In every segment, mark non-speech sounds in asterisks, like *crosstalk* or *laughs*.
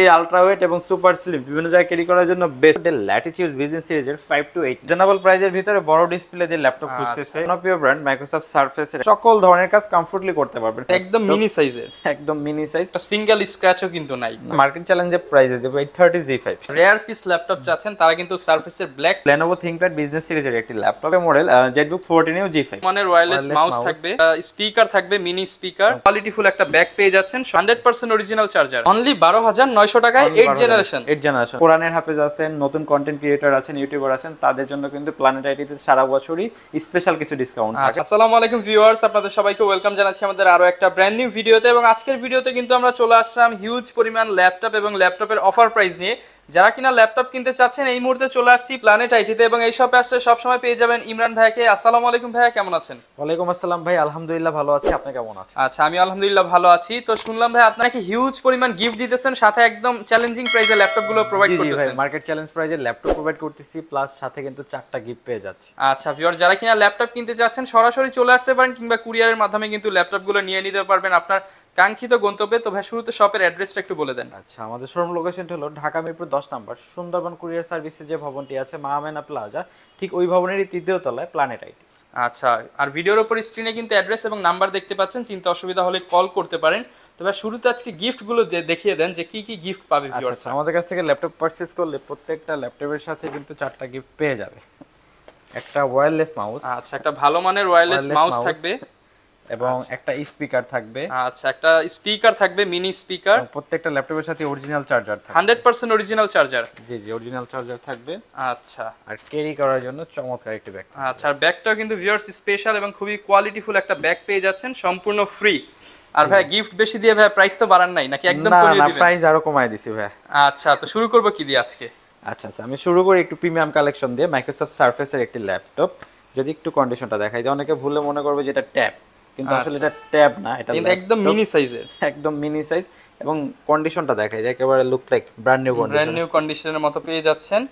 এই আলট্রাওয়েট এবং super slim বিভিন্ন জায়গায় ক্যারি করার জন্য বেস্ট ল্যাটিচিউড বিজনেস সিরিজের 5 টু 8 জেনাবল প্রাইজের ভিতরে বড় ডিসপ্লে দিয়ে ল্যাপটপ আচ্ছা। খুঁজতেছে জনপ্রিয় ব্র্যান্ড মাইক্রোসফট সারফেস এর সকল ধরনের কাজ কমফর্টলি করতে পারবেন একদম মিনি সাইজের একদম মিনি সাইজ সিঙ্গেল স্ক্র্যাচও কিন্তু নাই মার্কেট চ্যালেঞ্জে প্রাইজে দেব 830 G5 রেয়ার পিস ল্যাপটপ চাচ্ছেন তারা কিন্তু সার্ফেস এর ব্ল্যাক Lenovo ThinkPad বিজনেস সিরিজের একটি ল্যাপটপের মডেল JetBook 14 ও G5 মানে ওয়্যারলেস মাউস থাকবে স্পিকার থাকবে মিনি স্পিকার কোয়ালিটি ফুল একটা ব্যাগ পেয়ে যাচ্ছেন পার্সেন্ট অরিজিনাল চার্জার অনলি বারো হাজার নয় 900 টাকায় 8 জেনারেশন 8 জেনারেশন কোরআনের হাফেজ আছেন নতুন কন্টেন্ট ক্রিয়েটর আছেন ইউটিউবার আছেন তাদের জন্য কিন্তু প্ল্যানেট আইটিতে সারা বছরই স্পেশাল কিছু ডিসকাউন্ট আচ্ছা, আসসালামু আলাইকুম ভিউয়ার্স আপনাদের সবাইকে ওয়েলকাম জানাচ্ছি আমাদের আরো একটা ব্র্যান্ড নিউ ভিডিওতে এবং আজকের ভিডিওতে কিন্তু আমরা চলে আসলাম হিউজ পরিমাণ ল্যাপটপ এবং ল্যাপটপের অফার প্রাইস নিয়ে যারা কিনা ল্যাপটপ কিনতে চাচ্ছেন এই মুহূর্তে চলে আসছি প্ল্যানেট আইটিতে এবং এই শপে আসলে সবসময় পেয়ে যাবেন ইমরান ভাইকে আসসালামু আলাইকুম ভাইয়া কেমন আছেন ওয়ালাইকুম আসসালাম ভাই আলহামদুলিল্লাহ ভালো আছি আপনি কেমন আছেন আচ্ছা আমি আলহামদুলিল্লাহ ভালো আছি তো শুনলাম ভাই আপনারা কি হিউজ পরিমাণ গিফট দিতেছেন সাথে এক একদম চ্যালেঞ্জিং প্রাইসে ল্যাপটপগুলো প্রোভাইড ভাই মার্কেট চ্যালেঞ্জ প্রাইসে ল্যাপটপ প্রোভাইড করতেছি প্লাস সাথে কিন্তু চারটা গিফট পেয়ে যাচ্ছে আচ্ছা ভিউয়ার যারা কিনা ল্যাপটপ কিনতে যাচ্ছেন সরাসরি চলে আসতে পারেন কিংবা কুরিয়ারের মাধ্যমে কিন্তু ল্যাপটপগুলো নিয়ে নিতে পারবেন আপনার কাঙ্ক্ষিত গন্তব্যে তো ভাই শুরুতে শপের অ্যাড্রেসটা একটু বলে দেন আচ্ছা আমাদের শোরুম লোকেশনটি হলো ঢাকা মিরপুর 10 নম্বর সুন্দরবন কুরিয়ার সার্ভিসের যে ভবনটি আছে মাহমেনা প্লাজা ঠিক ওই ভবনেরই তৃতীয় তলায় প্ল্যানেট আইটি আচ্ছা আর ভিডিওর ওপর স্ক্রিনে কিন্তু অ্যাড্রেস এবং নাম্বার দেখতে পাচ্ছেন চিন্তা অসুবিধা হলে কল করতে পারেন তবে শুরুতে আজকে গিফটগুলো দেখিয়ে দেন যে কি কি গিফট পাবে আচ্ছা, আমাদের কাছ থেকে ল্যাপটপ পারচেস করলে প্রত্যেকটা ল্যাপটপের সাথে কিন্তু চারটা গিফট পেয়ে যাবে একটা ওয়্যারলেস মাউস আচ্ছা একটা ভালো মানের ওয়্যারলেস মাউস থাকবে এবং আচ্ছা। একটা স্পিকার থাকবে আচ্ছা একটা স্পিকার থাকবে মিনি স্পিকার প্রত্যেকটা ল্যাপটপের সাথে অরিজিনাল চার্জার থাকবে 100% অরিজিনাল চার্জার জি জি অরিজিনাল চার্জার থাকবে আচ্ছা আর ক্যারি করার জন্য চমৎকার একটি ব্যাগ আচ্ছা আর ব্যাগটাও কিন্তু ভিউয়ার্স স্পেশাল এবং খুবই কোয়ালিটিফুল একটা ব্যাগ পেয়ে যাচ্ছেন সম্পূর্ণ ফ্রি আর ভাই গিফট বেশি দিয়ে ভাই প্রাইস তো বাড়ান নাই নাকি একদম কমিয়ে দিবেন না প্রাইস আরো কমায় দিছি ভাই আচ্ছা তো শুরু করব কি দিয়ে আজকে আচ্ছা আচ্ছা আমি শুরু করি একটু প্রিমিয়াম কালেকশন দিয়ে মাইক্রোসফট সারফেসের একটি ল্যাপটপ যদি একটু কন্ডিশনটা দেখাই দিই অনেকে ভুলে মনে করবে যে এটা ট্যাব কিন্তু আসলে আচ্ছা। এটা ট্যাব না এটা কিন্তু একদম মিনি সাইজের একদম মিনি সাইজ এবং কন্ডিশনটা দেখায় যে একেবারে look like brand new condition brand new কন্ডিশনের মতো পেয়ে যাচ্ছেন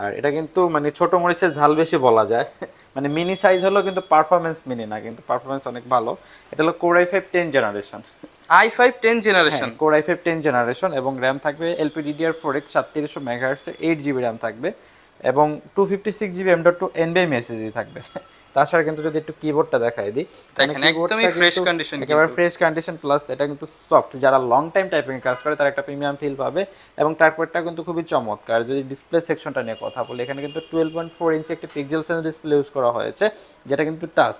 আর এটা কিন্তু মানে ছোট মরিচের ঝাল বেশি বলা যায় *laughs* মানে মিনি সাইজ হলো কিন্তু পারফরমেন্স মিনি না কিন্তু পারফরমেন্স অনেক ভালো এটা হলো core i five ten generation i five ten generation core i five ten generation এবং র্যাম থাকবে এলপিডিডিআর ফোর এক্স সাতত্রিশশো মেগাহার্স এইট জিবি র্যাম থাকবে এবং two fifty six GB M dot two NVMe মেসেজই থাকবে *laughs* তাছাড়া কিন্তু যদি একটু কিবোর্ডটা দেখায় দিই একদমই ফ্রেশ কন্ডিশন একেবারে ফ্রেশ কন্ডিশন প্লাস এটা কিন্তু সফট যারা লং টাইম টাইপিং এর কাজ করে তারা একটা প্রিমিয়াম ফিল পাবে এবং ট্র্যাকপ্যাডটা কিন্তু খুবই চমৎকার যদি ডিসপ্লে সেকশনটা নিয়ে কথা বলি এখানে কিন্তু টুয়েলভ পয়েন্ট ফোর ইঞ্চি একটি পিক্সেল সেন্স ডিসপ্লে ইউজ করা হয়েছে যেটা কিন্তু টাচ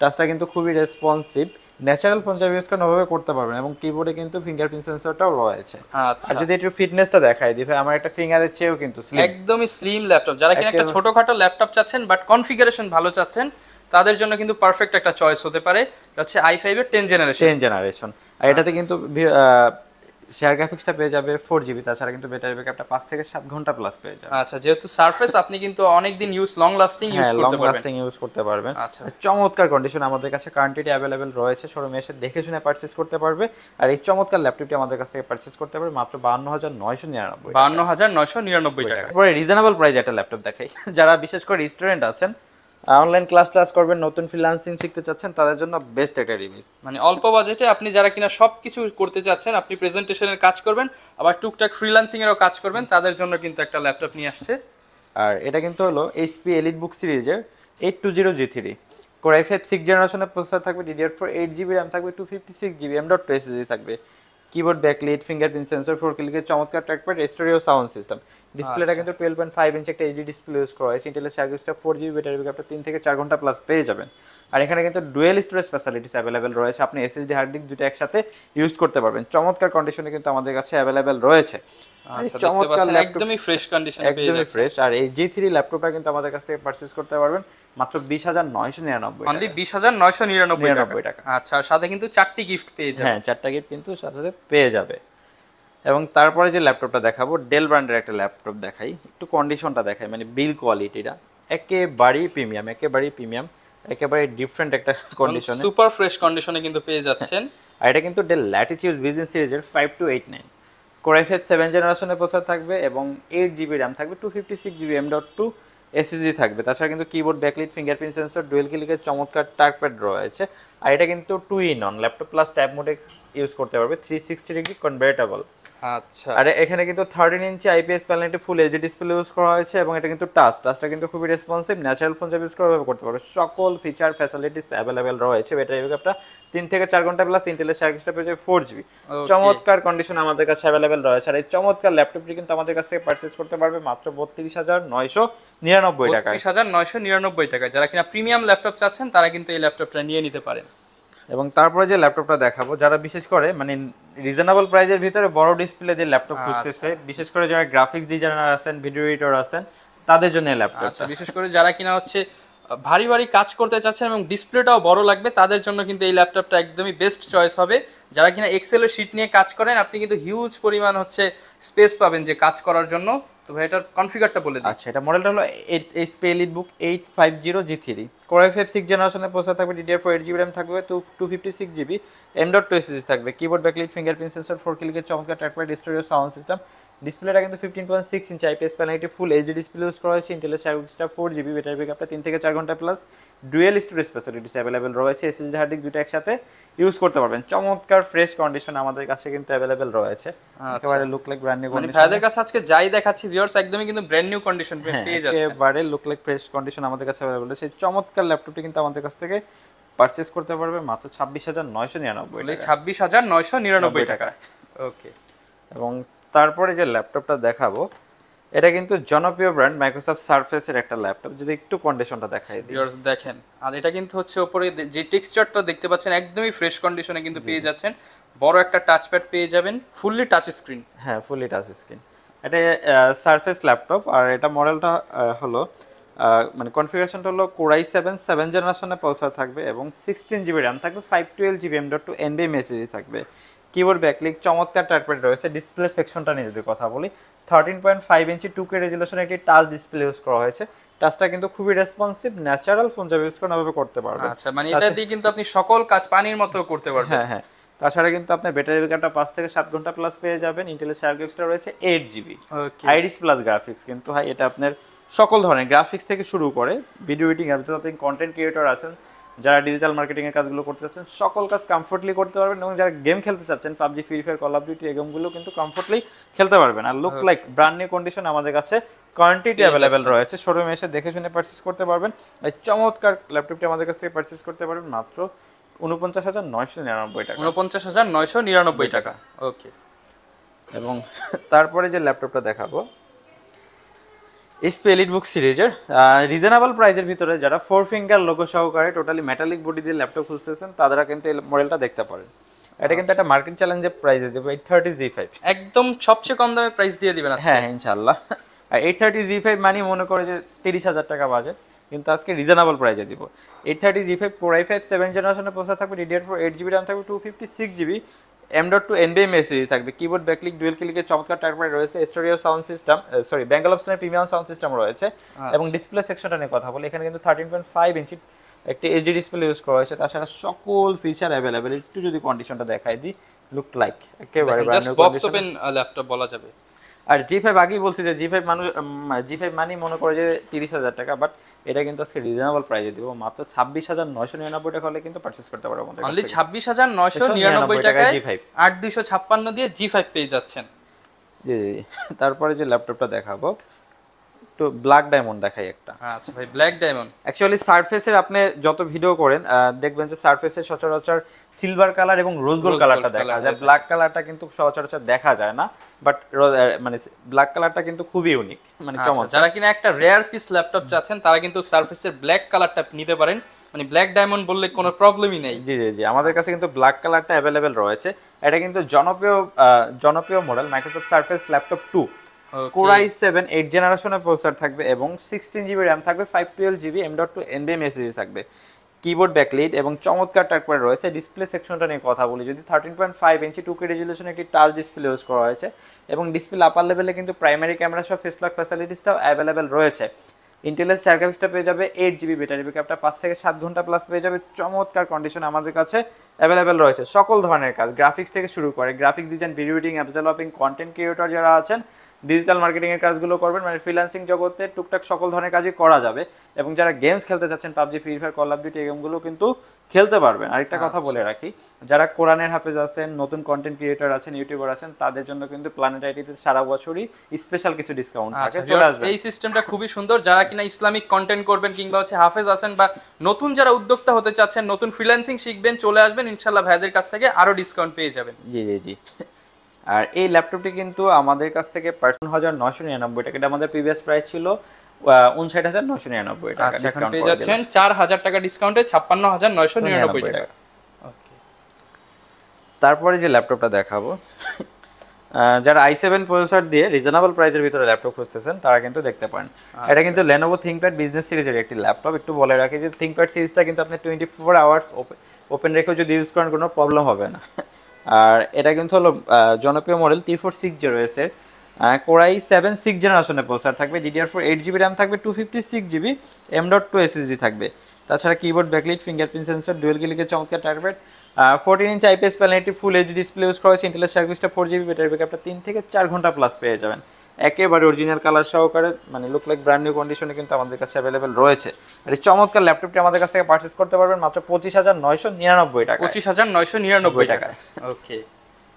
টাচটা কিন্তু খুবই রেসপন্সিভ ন্যাচারাল পঞ্জাবি ইউজ করেন ওভাবে করতে পারবেন এবং কিবোর্ডে কিন্তু ফিঙ্গারপ্রিন্ট সেন্সরটাও রয়েছে আচ্ছা যদি একটু ফিটনেসটা দেখাই ভাই আমার একটা ফিঙ্গারের চেয়েও কিন্তু স্লিম একদমই স্লিম ল্যাপটপ যারা কিনা একটা ছোটখাটো ল্যাপটপ চাচ্ছেন বাট কনফিগারেশন ভালো চাচ্ছেন তাদের জন্য কিন্তু পারফেক্ট একটা চয়েস হতে পারে হচ্ছে আই ফাইভের টেন জেনারেশন টেন জেনারেশন আর এটাতে আচ্ছা। কিন্তু শেয়ার গ্রাফিক্সটা পেয়ে যাবে ফোর জিবি তাছাড়া কিন্তু ব্যাটারি ব্যাকআপটা পাঁচ থেকে সাত ঘন্টা প্লাস পেয়ে যাবে আচ্ছা যেহেতু সার্ফেস আপনি কিন্তু অনেক দিন ইউজ লং লাস্টিং ইউজ করতে পারবেন লং লাস্টিং ইউজ করতে পারবেন আচ্ছা চমৎকার কন্ডিশন আমাদের কাছে কারেন্টলি अवेलेबल রয়েছে শোরুমে এসে দেখে শুনে পারচেজ করতে পারবে আর এই চমৎকার ল্যাপটপটি আমাদের কাছ থেকে পারচেজ করতে পারবে মাত্র 52999 টাকা 52999 টাকা এবারে রিজনেবল প্রাইস একটা ল্যাপটপ দেখাই যারা বিশেষ করে স্টুডেন্ট আছেন অনলাইন ক্লাস ক্লাস করবেন নতুন ফ্রিল্যান্সিং শিখতে চাচ্ছেন তাদের জন্য বেস্ট একটা মানে অল্প বাজেটে আপনি যারা কিনা সব কিছু করতে চাচ্ছেন আপনি প্রেজেন্টেশনের কাজ করবেন আবার টুকটাক ফ্রিলান্সিংয়েরও কাজ করবেন তাদের জন্য কিন্তু একটা ল্যাপটপ নিয়ে আসছে আর এটা কিন্তু হলো এইচপি এলিট বুক সিরিজের eight two zero G three core i five six জেনারেশনের প্রসার থাকবে DDR four eight GB RAM থাকবে two fifty six GB M dot two SSD থাকবে keyboard backlit fingerprint sensor four ক্লিকের চমৎকার ট্র্যাকপ্যাড স্টোরিও সাউন্ড সিস্টেম ডিসপ্লেটা কিন্তু twelve point five inch একটা HD display use করা হয়েছে ইন্টেলের সার্ভিসটা ফোর জিবি ব্যাটারি ব্যাকআপটা তিন থেকে চার ঘন্টা প্লাস পেয়ে যাবেন আর এখানে কিন্তু ডুয়েল স্টোরেজ ফ্যাসিলিটিস অ্যাভেলেবেল রয়েছে আপনি এসএসডি হার্ড ডিস্ক দুটো একসাথে ইউজ করতে পারবেন চমৎকার কন্ডিশনে কিন্তু আমাদের কাছে অ্যাভেলেবেল রয়েছে আচ্ছা, আচ্ছা, হ্যাঁ, এবং তারপরে যে ল্যাপটপটা দেখাবো ডেল ব্র্যান্ডের একটা ল্যাপটপ দেখাই একটু কন্ডিশনটা দেখাই মানে বিল কোয়ালিটিটা একেবারেই প্রিমিয়াম একেবারেই প্রিমিয়াম একেবারে ডিফারেন্ট একটা কন্ডিশন সুপার ফ্রেশ কন্ডিশনে কিন্তু পেয়ে যাচ্ছেন হ্যাঁ, আর এটা কিন্তু ডেল ল্যাটিচিউড বিজনেস সিরিজের five two eight nine core i five seven জেনারেশনের প্রসার থাকবে এবং এইট জিবি র্যাম থাকবে two fifty six GB M dot two SSD থাকবে তাছাড়া কিন্তু keyboard backlit fingerprint sensor dual ক্লিকের চমৎকার প্যাড রয়েছে আর এটা কিন্তু two in one laptop plus tab মোডে ইউজ করতে পারবে থ্রি সিক্সটি ডিগ্রি কনভার্টেবল আচ্ছা আর এখানে কিন্তু থার্টিন ইঞ্চি আইপিএস প্যানেল একটি ফুল এইচডি ডিসপ্লে ইউজ করা হয়েছে এবং এটা কিন্তু টাচ টাচটা কিন্তু খুবই রেসপন্সিভ ন্যাচারাল ফোন যাবে ইউজ করা করতে পারো সকল ফিচার ফ্যাসিলিটিস অ্যাভেলেবেল রয়েছে ব্যাটারি ব্যাকআপটা তিন থেকে চার ঘন্টা প্লাস ইন্টেলের সার্ভিসটা পেয়ে যাবে ফোর জিবি চমৎকার কন্ডিশন আমাদের কাছে অ্যাভেলেবেল রয়েছে আর এই চমৎকার ল্যাপটপটি কিন্তু আমাদের কাছ থেকে পারচেস করতে পারবে মাত্র বত্রিশ হাজার নয়শো নিরানব্বই টাকা বত্রিশ হাজার নয়শো নিরানব্বই টাকা যারা কিনা প্রিমিয়াম ল্যাপটপ চাচ্ছেন তারা কিন্তু এই ল্যাপটপটা নিয়ে নিতে পারেন এবং তারপরে যে ল্যাপটপটা দেখাবো যারা বিশেষ করে মানে রিজনেবল প্রাইজের ভিতরে বড় ডিসপ্লে দিয়ে ল্যাপটপ আচ্ছা। খুঁজতেছে বিশেষ করে যারা গ্রাফিক্স ডিজাইনার আছেন ভিডিও এডিটর আছেন তাদের জন্য ল্যাপটপ আচ্ছা, বিশেষ করে যারা কিনা হচ্ছে ভারী ভারী কাজ করতে চাচ্ছেন এবং ডিসপ্লেটাও বড় লাগবে তাদের জন্য কিন্তু এই ল্যাপটপটা একদমই বেস্ট চয়েস হবে যারা কিনা এক্সেলের শিট নিয়ে কাজ করেন আপনি কিন্তু হিউজ পরিমাণ হচ্ছে স্পেস পাবেন যে কাজ করার জন্য তো ভাই এটার কনফিগারটা বলে দিই আচ্ছা এটা মডেলটা হলো HP EliteBook eight five zero G three core F F six জেনারেশনের প্রসেসর থাকবে DDR four eight GB RAM থাকবে two two fifty six GB M dot two SSD থাকবে keyboard backlit fingerprint sensor four কিলিকের চমৎকার trackpad stereo sound system ডিসপ্লেটা কিন্তু fifteen point six inch IPS panel একটি full HD display use করা হয়েছে ইন্টেলের সার্ভিসটা ফোর জিবি ব্যাটারি ব্যাকআপটা তিন থেকে চার ঘন্টা plus dual storage facilities available রয়েছে এসএসডি হার্ড ডিস্ক দুটো একসাথে ইউজ করতে পারবেন চমৎকার ফ্রেশ কন্ডিশন আমাদের কাছে কিন্তু অ্যাভেলেবেল রয়েছে আচ্ছা। একেবারে look like brand new condition ফাদার কাছে আজকে যাই দেখাচ্ছি ভিউয়ার্স একদমই কিন্তু ব্র্যান্ড নিউ কন্ডিশন পেয়ে হ্যাঁ, যাচ্ছে একেবারে লুক লাইক ফ্রেশ কন্ডিশন আমাদের কাছে অ্যাভেলেবল সেই চমৎকার ল্যাপটপটি কিন্তু আমাদের কাছ থেকে পারচেজ করতে পারবে মাত্র ছাব্বিশ হাজার নয়শো নিরানব্বই ছাব্বিশ হাজার নয়শো নিরানব্বই টাকা ওকে এবং তারপরে যে ল্যাপটপটা দেখাবো এটা কিন্তু জনপ্রিয় ব্র্যান্ড মাইক্রোসফট এর একটা ল্যাপটপ যদি একটু কন্ডিশনটা দেখাই ভিউয়ার্স দেখেন আর এটা কিন্তু হচ্ছে উপরে যে টেক্সচারটা দেখতে পাচ্ছেন একদমই ফ্রেশ কন্ডিশনে কিন্তু পেয়ে যাচ্ছেন বড় একটা টাচপ্যাড পেয়ে যাবেন ফুললি টাচ স্ক্রিন হ্যাঁ ফুললি টাচ স্ক্রিন এটা সারফেস ল্যাপটপ আর এটা মডেলটা হলো মানে কনফিগারেশনটা হলো কোরাই সেভেন সেভেন জেনারেশনের পৌঁছা থাকবে এবং সিক্সটিন জিবি র্যাম থাকবে five twelve GB M dot two NVMe মেসেজই থাকবে কিবোর্ড ব্যাকলিক চমৎকার টাইটপ্যাড রয়েছে ডিসপ্লে সেকশনটা নিয়ে যদি কথা বলি thirteen point five inch two K resolution একটি টাচ ডিসপ্লে ইউজ করা হয়েছে টাচটা কিন্তু খুবই রেসপন্সিভ ন্যাচারাল ফোন যাবে ইউজ করেন করতে পারবেন আচ্ছা মানে এটা দিয়ে কিন্তু আপনি সকল কাজ পানির মতো করতে পারবেন হ্যাঁ হ্যাঁ তাছাড়া কিন্তু আপনার ব্যাটারি ব্যাকআপটা পাঁচ থেকে সাত ঘন্টা প্লাস পেয়ে যাবেন ইন্টেলের চার গ্রাফিক্সটা রয়েছে eight GB Iris plus graphics কিন্তু হ্যাঁ এটা আপনার সকল ধরনের গ্রাফিক্স থেকে শুরু করে ভিডিও এডিটিং আপনি কন্টেন্ট ক্রিয়েটর আছেন যারা ডিজিটাল মার্কেটিংয়ের কাজগুলো করতে চাচ্ছেন সকল কাজ কমফোর্টলি করতে পারবেন এবং যারা গেম খেলতে চাচ্ছেন PUBG Free Fire Call of Duty এই গেমগুলো কিন্তু কমফোর্টলি খেলতে পারবেন আর look like brand new condition আমাদের কাছে কোয়ান্টিটি অ্যাভেলেবেল রয়েছে শোরুমে এসে দেখে শুনে পারচেস করতে পারবেন এই চমৎকার ল্যাপটপটি আমাদের কাছ থেকে পারচেস করতে পারবেন মাত্র উনপঞ্চাশ হাজার নয়শো নিরানব্বই টাকা উনপঞ্চাশ হাজার নয়শো নিরানব্বই টাকা ওকে এবং *laughs* তারপরে যে ল্যাপটপটা দেখাবো এসপি এলিট বুক সিরিজের রিজনেবল প্রাইসের ভিতরে যারা ফোর ফিঙ্গার লোগো সহকারে টোটালি মেটালিক বডি দিয়ে ল্যাপটপ খুঁজতেছেন তারা কিন্তু এই মডেলটা দেখতে পারেন এটা কিন্তু আচ্ছা। একটা মার্কেট প্রাইস দিয়ে দেবো এইট থার্টি জি ফাইভ একদম সবচেয়ে কম দামে প্রাইস দিয়ে দিবেন হ্যাঁ, হ্যাঁ ইনশাল্লাহ আর এইট থার্টি জি ফাইভ মানে মনে করে যে তিরিশ হাজার টাকা বাজেট কিন্তু আজকে রিজনেবল প্রাইসে দিব eight thirty G five four i five seven জেনারেশনের পোস্টার থাকবে DDR four eight GB RAM থাকবে two fifty six GB M dot two এনবিএম এসিডি থাকবে কিবোর্ড ব্যাকলিক ডুয়েল ক্লিকে চমৎকার টাইপের রয়েছে স্টোরিও সাউন্ড সিস্টেম সরি বেঙ্গল অপশনের প্রিমিয়াম সাউন্ড সিস্টেম রয়েছে আচ্ছা। এবং ডিসপ্লে সেকশনটা নিয়ে কথা বলি এখানে কিন্তু থার্টিন পয়েন্ট ফাইভ ইঞ্চি একটি এইচডি ডিসপ্লে ইউজ করা হয়েছে তাছাড়া সকল ফিচার অ্যাভেলেবেল একটু যদি কন্ডিশনটা দেখাই দিই লুক লাইক একেবারে বক্স ল্যাপটপ বলা যাবে আর জি ফাইভ আগেই বলছি যে জি ফাইভ মানুষ জি ফাইভ মানি মনে করে যে তিরিশ হাজার টাকা বাট এটা কিন্তু আজকে রিজনেবল প্রাইসে দিব মাত্র ছাব্বিশ হাজার নয়শো নিরানব্বই টাকা হলে কিন্তু পার্চেস করতে পারবো অনলি ছাব্বিশ হাজার নয়শো নিরানব্বই টাকা জি ফাইভ আট দুইশো ছাপ্পান্ন দিয়ে জি ফাইভ পেয়ে যাচ্ছেন জি জি তারপরে যে ল্যাপটপটা দেখাবো একটু ব্ল্যাক ডায়মন্ড দেখাই একটা আচ্ছা ভাই ব্ল্যাক ডায়মন্ড অ্যাকচুয়ালি সারফেসের আপনি যত ভিডিও করেন দেখবেন যে সারফেসের সচরাচর সিলভার কালার এবং রোজ গোল্ড কালারটা দেখা যায় ব্ল্যাক কালারটা কিন্তু সচরাচর দেখা যায় না বাট মানে ব্ল্যাক কালারটা কিন্তু খুবই ইউনিক মানে আচ্ছা, চমৎকার যারা কিনা একটা রেয়ার পিস ল্যাপটপ চাচ্ছেন তারা কিন্তু সারফেসের ব্ল্যাক কালারটা নিতে পারেন মানে ব্ল্যাক ডায়মন্ড বললে কোনো প্রবলেমই নেই জি জি জি আমাদের কাছে কিন্তু ব্ল্যাক কালারটা অ্যাভেলেবেল রয়েছে এটা কিন্তু জনপ্রিয় জনপ্রিয় model Microsoft Surface laptop two core i seven eight জেনারেশনের প্রসেসর থাকবে এবং সিক্সটিন জিবি র্যাম থাকবে five twelve GB M dot two এনবিএম থাকবে কিবোর্ড ব্যাকলিট এবং চমৎকার টাকপ্যাড রয়েছে ডিসপ্লে সেকশনটা নিয়ে কথা বলি যদি thirteen point five inch two K resolution একটি টাচ ডিসপ্লে ইউজ করা হয়েছে এবং ডিসপ্লে আপার লেভেলে কিন্তু প্রাইমারি ক্যামেরা সহ ফেসলক ফ্যাসিলিটিসটাও অ্যাভেলেবেল রয়েছে ইন্টেলেস চার গ্রাফিক্সটা পেয়ে যাবে এইট জিবি ব্যাটারি ব্যাকআপটা পাঁচ থেকে সাত ঘন্টা প্লাস পেয়ে যাবে চমৎকার কন্ডিশন আমাদের কাছে অ্যাভেলেবেল রয়েছে সকল ধরনের কাজ গ্রাফিক্স থেকে শুরু করে graphics design video editing app developing content creator যারা আছেন ডিজিটাল মার্কেটিংয়ের কাজগুলো করবেন মানে ফ্রিল্যান্সিং জগতে টুকটাক সকল ধরনের কাজই করা যাবে এবং যারা গেমস খেলতে চাচ্ছেন PUBG Free Fire Call of Duty গেমগুলো কিন্তু খেলতে পারবেন আরেকটা কথা আচ্ছা। বলে রাখি যারা কোরআনের হাফেজ আছেন নতুন কন্টেন্ট ক্রিয়েটর আছেন ইউটিউবার আছেন তাদের জন্য কিন্তু প্ল্যানেট আইটিতে সারা বছরই স্পেশাল কিছু ডিসকাউন্ট থাকে আচ্ছা, এই সিস্টেমটা খুবই সুন্দর যারা কিনা ইসলামিক কন্টেন্ট করবেন কিংবা হচ্ছে হাফেজ আছেন বা নতুন যারা উদ্যোক্তা হতে চাচ্ছেন নতুন ফ্রিল্যান্সিং শিখবেন চলে আসবেন ইনশাআল্লাহ ভাইদের কাছ থেকে আরো ডিসকাউন্ট পেয়ে যাবেন জি জি জি আর এই ল্যাপটপটি কিন্তু আমাদের কাছ থেকে পার্সন হাজার নশো নিরানব্বই টাকা এটা আমাদের প্রিভিয়াস প্রাইস ছিল উনষাট হাজার নয়শো নিরানব্বই টাকা ডিসকাউন্ট আচ্ছা, ছাপ্পান্ন হাজার নয়শো নিরানব্বই টাকা তারপরে যে ল্যাপটপটা দেখাবো যারা আই সেভেন প্রসেসর দিয়ে রিজনেবল প্রাইসের ভিতরে ল্যাপটপ খুঁজতেছেন তারা কিন্তু দেখতে পারেন এটা আচ্ছা। কিন্তু লেনোভো থিঙ্কপ্যাড বিজনেস সিরিজের একটি ল্যাপটপ একটু বলে রাখি যে থিঙ্কপ্যাড সিরিজটা কিন্তু আপনি টোয়েন্টি ফোর আওয়ার্স ওপেন রেখেও যদি ইউজ করেন কোনো প্রবলেম হবে না আর এটা কিন্তু হলো জনপ্রিয় model T four six zero এসের কোরাই সেভেন সিক্স জেনারেশনে প্রসার থাকবে DDR four eight GB RAM থাকবে two fifty six GB M dot two SSD থাকবে তাছাড়া keyboard backlit fingerprint sensor dual গিলিকে চমৎকার trackpad fourteen inch IPS panel একটি full HD display use করা হয়েছে ইন্টেলের সার্ভিসটা ফোর জিবি ব্যাটারি ব্যাকআপটা তিন থেকে চার ঘন্টা প্লাস পেয়ে যাবেন একেবারে অরিজিনাল কালার সহকারে মানে লুক লাইক ব্র্যান্ড নিউ কন্ডিশনে কিন্তু আমাদের কাছে অ্যাভেলেবেল রয়েছে আর এই চমৎকার ল্যাপটপটি আমাদের কাছ থেকে পার্চেস করতে পারবেন মাত্র পঁচিশ হাজার নয়শো নিরানব্বই টাকা পঁচিশ হাজার নয়শো নিরানব্বই টাকা ওকে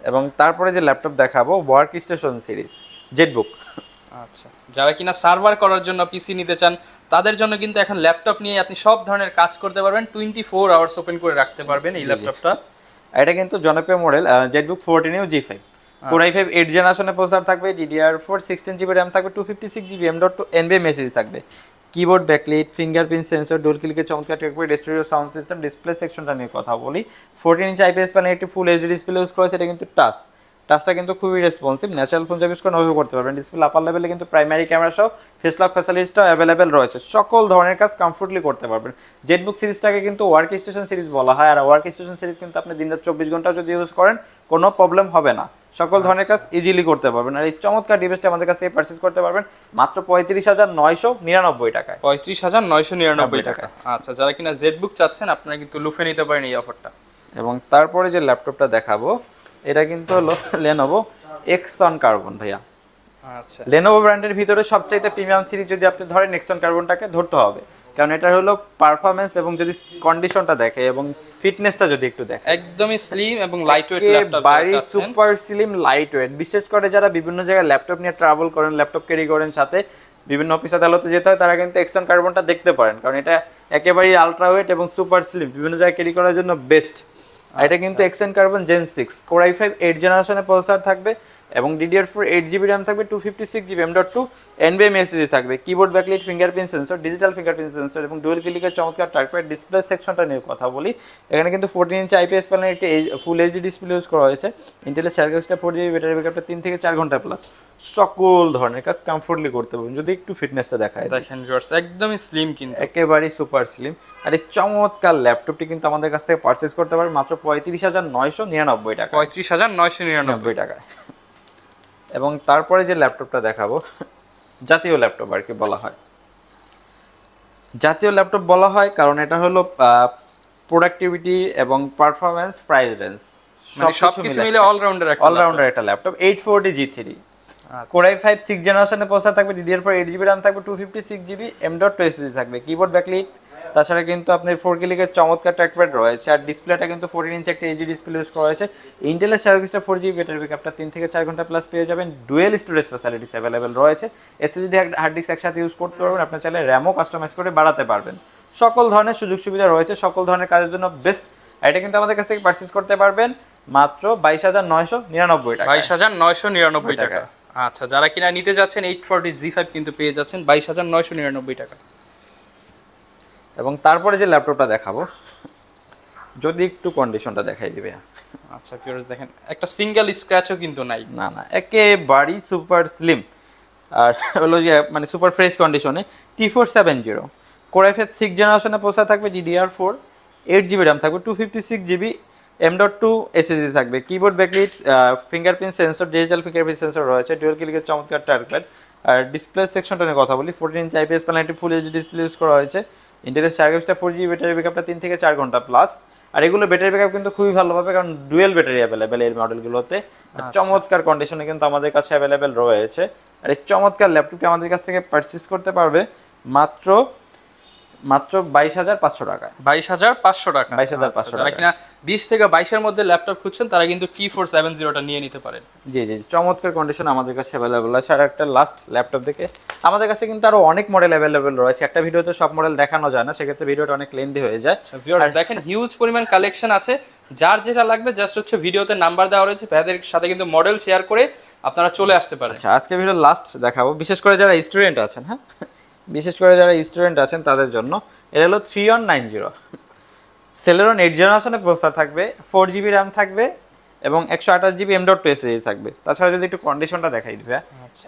এবং তারপরে যে ল্যাপটপ দেখাবো ওয়ার্ক স্টেশন সিরিজ জেটবুক আচ্ছা যারা কিনা সার্ভার করার জন্য পিসি নিতে চান তাদের জন্য কিন্তু এখন ল্যাপটপ নিয়ে আপনি সব ধরনের কাজ করতে পারবেন টোয়েন্টি ফোর আওয়ার্স ওপেন করে রাখতে পারবেন এই ল্যাপটপটা এটা কিন্তু জনপ্রিয় model ZBook fourteen u G five four i five eight জেনারেশনে প্রসার থাকবে DDR four sixteen GB RAM থাকবে two fifty six GB M dot two NVMe মেসেজ থাকবে keyboard backlit fingerprint sensor dual ক্লিকে চমৎকার trackpad studio sound system display সেকশনটা নিয়ে কথা বলি ফোরটিন ইঞ্চ আইপিএস প্যানে একটি ফুল এইচডি ডিসপ্লে ইউজ করেছে সেটা কিন্তু টাচ টাচটা কিন্তু খুবই রেসপন্সিভ ন্যাচারাল ফোন ইউজ করতে পারবেন ডিসপ্লে আপার লেভেলে কিন্তু প্রাইমারি ক্যামেরা সহ ফেসলক ফ্যাসিলিটিসটাও অ্যাভেলেবেল রয়েছে সকল ধরনের কাজ কমফোর্টলি করতে পারবেন জেটবুক সিরিজটাকে কিন্তু ওয়ার্ক স্টেশন সিরিজ বলা হয় আর ওয়ার্ক স্টেশন সিরিজ কিন্তু আপনি দিন রাত চব্বিশ ঘন্টা যদি ইউজ করেন কোনো প্রবলেম হবে না সকল ধরনের আচ্ছা। কাজ ইজিলি করতে পারবেন আর এই চমৎকার ডিভাইসটা আমাদের কাছ থেকে পারচেস করতে পারবেন মাত্র পঁয়ত্রিশ হাজার নয়শো নিরানব্বই টাকায় পঁয়ত্রিশ হাজার নয়শো নিরানব্বই টাকা আচ্ছা যারা কিনা জেডবুক চাচ্ছেন আপনারা কিন্তু লুফে নিতে পারেন এই অফারটা এবং তারপরে যে ল্যাপটপটা দেখাবো এটা কিন্তু হলো লেনোভো এক্সন কার্বন ভাইয়া আচ্ছা লেনোভো ব্র্যান্ডের ভিতরে সবচাইতে প্রিমিয়াম সিরিজ যদি আপনি ধরেন এক্সন কার্বনটাকে ধরতে হবে কারণ এটা হলো পারফরমেন্স এবং যদি কন্ডিশনটা দেখে এবং ফিটনেসটা যদি একটু দেখে একদমই স্লিম এবং লাইটওয়েট ল্যাপটপ বাড়ি সুপার স্লিম লাইট ওয়েট বিশেষ করে যারা বিভিন্ন জায়গায় ল্যাপটপ নিয়ে ট্রাভেল করেন ল্যাপটপ ক্যারি করেন সাথে বিভিন্ন অফিস আদালতে যেতে হয় তারা কিন্তু এক্সন কার্বনটা দেখতে পারেন কারণ এটা একেবারেই আলট্রা ওয়েট এবং সুপার স্লিম বিভিন্ন জায়গায় ক্যারি করার জন্য বেস্ট এটা আচ্ছা। কিন্তু X one carbon gen six core i five eight জেনারেশনের প্রসেসর থাকবে এবং DDR four eight GB RAM থাকবে two fifty six GB M dot two এনবিএম এসএসডি থাকবে keyboard backlit fingerprint sensor digital fingerprint sensor এবং ডুয়েল ক্লিকের চমৎকার টাইপের ডিসপ্লে সেকশনটা নিয়ে কথা বলি এখানে কিন্তু ফোরটিন ইঞ্চ আইপিএস প্যানেল একটি ফুল এইচডি ডিসপ্লে ইউজ করা হয়েছে ইন্টেলের স্যারগেক্সটা ফোর জিবি ব্যাটারি ব্যাকআপটা তিন থেকে চার ঘন্টা প্লাস সকল ধরনের কাজ কমফোর্টলি করতে পারবেন যদি একটু ফিটনেসটা দেখায় একদমই স্লিম কিন্তু একেবারেই সুপার স্লিম আর এই চমৎকার ল্যাপটপটি কিন্তু আমাদের কাছ থেকে পারচেস করতে পারবেন মাত্র পঁয়ত্রিশ হাজার নয়শো নিরানব্বই টাকা পঁয়ত্রিশ হাজার নয়শো নিরানব্বই টাকায় এবং তারপরে যে ল্যাপটপটা দেখাবো জাতীয় ল্যাপটপ আর কি বলা হয় জাতীয় ল্যাপটপ বলা হয় কারণ এটা হলো প্রোডাক্টিভিটি এবং পারফরমেন্স প্রাইস রেঞ্জ সবকিছু মিলে অলরাউন্ডার একটা অলরাউন্ডার একটা laptop eight forty G three core i five six জেনারেশনে প্রসেসর থাকবে DDR four eight GB RAM থাকবে two fifty six GB M dot two থাকবে কিবোর্ড ব্যাকলিট তাছাড়া কিন্তু আপনার ফোর ক্লিকের চমৎকার ট্র্যাকপ্যাড রয়েছে আর ডিসপ্লেটা কিন্তু ফোরটিন ইঞ্চ একটা এইচডি ডিসপ্লে ইউজ করা হয়েছে ইন্টেলের সার্ভিসটা ফোর জিবি ব্যাটারি ব্যাকআপটা তিন থেকে চার ঘন্টা প্লাস পেয়ে যাবেন ডুয়েল স্টোরেজ ফ্যাসিলিটিস অ্যাভেলেবেল রয়েছে এসএসডি হার্ড ডিস্ক একসাথে ইউজ করতে পারবেন আপনার চাইলে র্যামও কাস্টমাইজ করে বাড়াতে পারবেন সকল ধরনের সুযোগ সুবিধা রয়েছে সকল ধরনের কাজের জন্য বেস্ট এটা কিন্তু আমাদের কাছ থেকে পার্চেস করতে পারবেন মাত্র বাইশ হাজার নয়শো নিরানব্বই টাকা বাইশ হাজার নয়শো নিরানব্বই টাকা আচ্ছা যারা কিনা নিতে যাচ্ছেন এইট ফোরটি জি ফাইভ কিন্তু পেয়ে যাচ্ছেন বাইশ হাজার নয়শো নিরানব্বই টাকা এবং তারপরে যে ল্যাপটপটা দেখাবো যদি একটু কন্ডিশনটা দেখাই দিবে আচ্ছা ফিরোজ দেখেন একটা সিঙ্গেল স্ক্র্যাচও কিন্তু নাই না না একেবারেই সুপার স্লিম আর হলো যে মানে সুপার ফ্রেশ কন্ডিশনে T four seven zero core six জেনারেশনে পোষা থাকবে DDR four eight GB RAM থাকবে two fifty six GB M dot two SSD থাকবে keyboard backlit fingerprint sensor digital fingerprint sensor রয়েছে ডুয়েল ক্লিকের চমৎকার টার্কপ্যাড আর ডিসপ্লে সেকশনটা নিয়ে কথা বলি ফোরটিন ইঞ্চ আইপিএস প্যানেলটি ফুল এইচডি ডিসপ্লে ইউজ করা হয়েছে ইন্টেলের চার্জারটা ফোর জিবি ব্যাটারি ব্যাকআপটা তিন থেকে চার ঘন্টা প্লাস আর এগুলো ব্যাটারি ব্যাকআপ কিন্তু খুবই ভালো পাবে কারণ ডুয়েল ব্যাটারি অ্যাভেলেবেল এই মডেলগুলোতে আচ্ছা। চমৎকার কন্ডিশনে কিন্তু আমাদের কাছে অ্যাভেলেবেল রয়েছে আর এই চমৎকার ল্যাপটপটি আমাদের কাছ থেকে পারচেস করতে পারবে মাত্র মাত্র বাইশ হাজার পাঁচশো টাকা বাইশ হাজার পাঁচশো টাকা আচ্ছা, বাইশ হাজার পাঁচশো টাকা কিনা বিশ থেকে বাইশের মধ্যে ল্যাপটপ খুঁজছেন তারা কিন্তু কি ফোর সেভেন জিরোটা নিয়ে নিতে পারেন জি জি চমৎকার কন্ডিশন আমাদের কাছে অ্যাভেলেবল আছে আর একটা লাস্ট ল্যাপটপ দেখে আমাদের কাছে কিন্তু আরও অনেক মডেল অ্যাভেলেবল রয়েছে একটা ভিডিওতে সব মডেল দেখানো যায় না সেক্ষেত্রে ভিডিওটা অনেক লেন্দি হয়ে যায় আচ্ছা, দেখেন হিউজ পরিমাণ কালেকশন আছে যার যেটা লাগবে জাস্ট হচ্ছে ভিডিওতে নাম্বার দেওয়া রয়েছে ভ্যাদের সাথে কিন্তু মডেল শেয়ার করে আপনারা চলে আসতে পারেন আচ্ছা, আজকে ভিডিও লাস্ট দেখাবো বিশেষ করে যারা স্টুডেন্ট আছেন হ্যাঁ বিশেষ করে যারা স্টুডেন্ট আছেন তাদের জন্য এটা হলো three one nine zero Celeron eight জেনারেশনের প্রসার থাকবে ফোর জিবি র্যাম থাকবে এবং একশো আঠাশ GB M dot two SSD থাকবে তাছাড়া যদি একটু কন্ডিশনটা দেখাই দিবে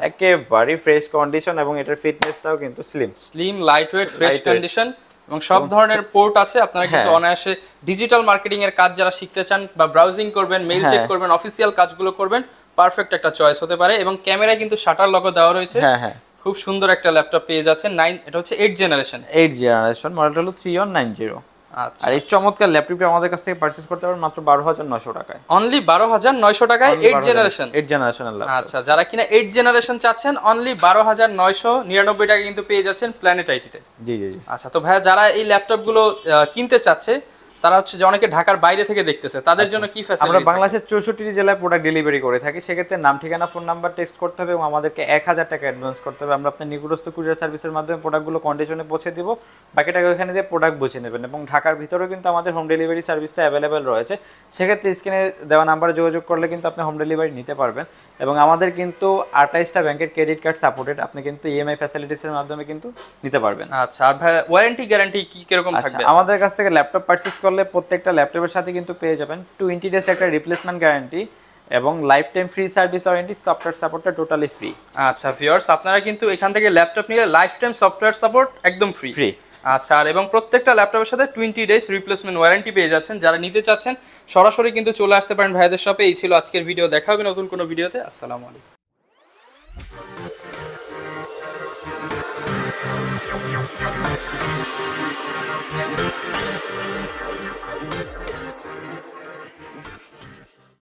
একেবারে ফ্রেশ কন্ডিশন এবং এটার ফিটনেসটাও কিন্তু slim slim lightweight fresh condition এবং সব ধরনের পোর্ট আছে আপনারা হ্যাঁ। কিন্তু অনায়াসে ডিজিটাল মার্কেটিং এর কাজ যারা শিখতে চান বা ব্রাউজিং করবেন মেইল চেক হ্যাঁ। করবেন অফিসিয়াল কাজগুলো করবেন পারফেক্ট একটা চয়েস হতে পারে এবং ক্যামেরায় কিন্তু শাটার লকও দেওয়া রয়েছে হ্যাঁ, খুব সুন্দর একটা ল্যাপটপ পেয়ে যাচ্ছে নাইন এটা হচ্ছে এইট জেনারেশন এইট জেনারেশন মডেলটা হলো থ্রি ওয়ান নাইন জিরো আচ্ছা আর এই চমৎকার ল্যাপটপটি আমাদের কাছ থেকে পারচেজ করতে পারবেন মাত্র বারো হাজার নয়শো টাকায় অনলি বারো হাজার নয়শো টাকায় এইট জেনারেশন এইট জেনারেশন আচ্ছা যারা কিনা এইট জেনারেশন চাচ্ছেন অনলি বারো হাজার নয়শো নিরানব্বই টাকা কিন্তু পেয়ে যাচ্ছেন প্ল্যানেট আইটিতে জি জি আচ্ছা তো ভাইয়া যারা এই ল্যাপটপগুলো কিনতে চাচ্ছে তারা হচ্ছে যে অনেকে ঢাকার বাইরে থেকে দেখতেছে তাদের আচ্ছা। জন্য কি ফ্যাসিলিটি আমরা বাংলাদেশের চৌষট্টি জেলায় প্রোডাক্ট ডেলিভারি করে থাকি সেক্ষেত্রে নাম ঠিকানা ফোন নাম্বার টেক্সট করতে হবে এবং আমাদেরকে 1000 টাকা অ্যাডভান্স করতে হবে আমরা আপনার নিকটস্থ কুরিয়ার সার্ভিসের মাধ্যমে প্রোডাক্টগুলো কন্ডিশনে পৌঁছে দিব বাকি টাকা ওখানে দিয়ে প্রোডাক্ট বুঝে নেবেন এবং ঢাকার ভিতরেও কিন্তু আমাদের হোম ডেলিভারি সার্ভিসটা অ্যাভেলেবেল রয়েছে সেক্ষেত্রে স্ক্রিনে দেওয়া নাম্বারে যোগাযোগ করলে কিন্তু আপনি হোম ডেলিভারি নিতে পারবেন এবং আমাদের কিন্তু আঠাইশটা ব্যাংকের ক্রেডিট কার্ড সাপোর্টেড আপনি কিন্তু ইএমআই ফ্যাসিলিটিসের মাধ্যমে কিন্তু নিতে পারবেন আচ্ছা আর ভাই ওয়ারেন্টি গ্যারান্টি কি কিরকম আচ্ছা, থাকবে আমাদের কাছ থেকে ল্যাপটপ পারচেস করলে প্রত্যেকটা ল্যাপটপের সাথে কিন্তু পেয়ে যাবেন টোয়েন্টি ডেজ একটা রিপ্লেসমেন্ট গ্যারান্টি এবং life time free service warranty software সাপোর্টটা টোটালি ফ্রি আচ্ছা ভিউয়ার্স আপনারা কিন্তু এখান থেকে ল্যাপটপ নিলে লাইফ টাইম সফটওয়্যার সাপোর্ট একদম ফ্রি ফ্রি আচ্ছা আর এবং প্রত্যেকটা ল্যাপটপের সাথে টোয়েন্টি ডেজ রিপ্লেসমেন্ট ওয়ারেন্টি পেয়ে যাচ্ছেন যারা নিতে চাচ্ছেন সরাসরি কিন্তু চলে আসতে পারেন ভাইদের শপে এই ছিল আজকের ভিডিও দেখা হবে নতুন কোনো ভিডিওতে আসসালামু আলাইকুম Thank you.